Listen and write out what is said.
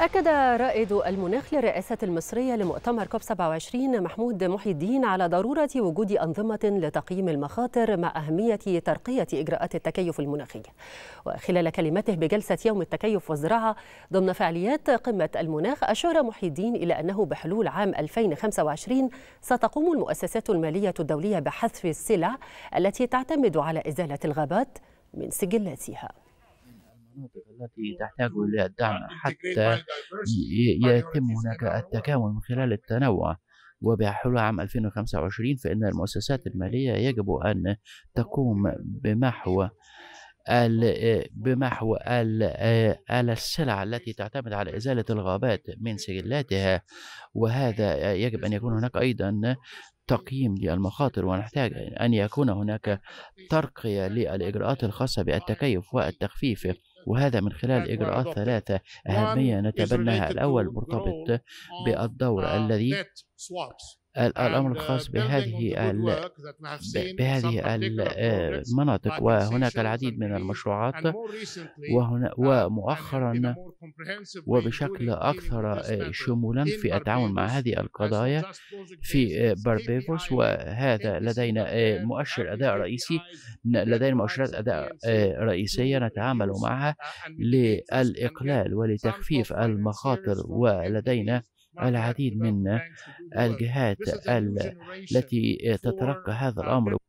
أكد رائد المناخ للرئاسة المصرية لمؤتمر كوب 27 محمود محي الدين على ضرورة وجود أنظمة لتقييم المخاطر مع أهمية ترقية إجراءات التكيف المناخي. وخلال كلمته بجلسة يوم التكيف والزراعة ضمن فعاليات قمة المناخ أشار محي الدين إلى أنه بحلول عام 2025 ستقوم المؤسسات المالية الدولية بحذف السلع التي تعتمد على إزالة الغابات من سجلاتها. المناطق التي تحتاج إلى الدعم حتى يتم هناك التكامل من خلال التنوع وبحلول عام 2025 فإن المؤسسات المالية يجب أن تقوم بمحو بمحو السلع التي تعتمد على إزالة الغابات من سجلاتها وهذا يجب أن يكون هناك أيضا تقييم للمخاطر ونحتاج أن يكون هناك ترقية للإجراءات الخاصة بالتكيف والتخفيف وهذا من خلال أيوة، إجراءات ثلاثة أهمية نتبناها الأول مرتبط uh, بالدور uh, الذي الأمر الخاص uh, بهذه بهذه المناطق آه، وهناك العديد من المشروعات وهنا uh, ومؤخرا وبشكل أكثر آه، شمولا في التعامل مع هذه القضايا في باربيفوس آه، وهذا لدينا مؤشر أداء رئيسي لدينا مؤشرات أداء رئيسية نتعامل معها للإقلال ولتخفيف المخاطر ولدينا العديد من الجهات التي تترقى هذا الأمر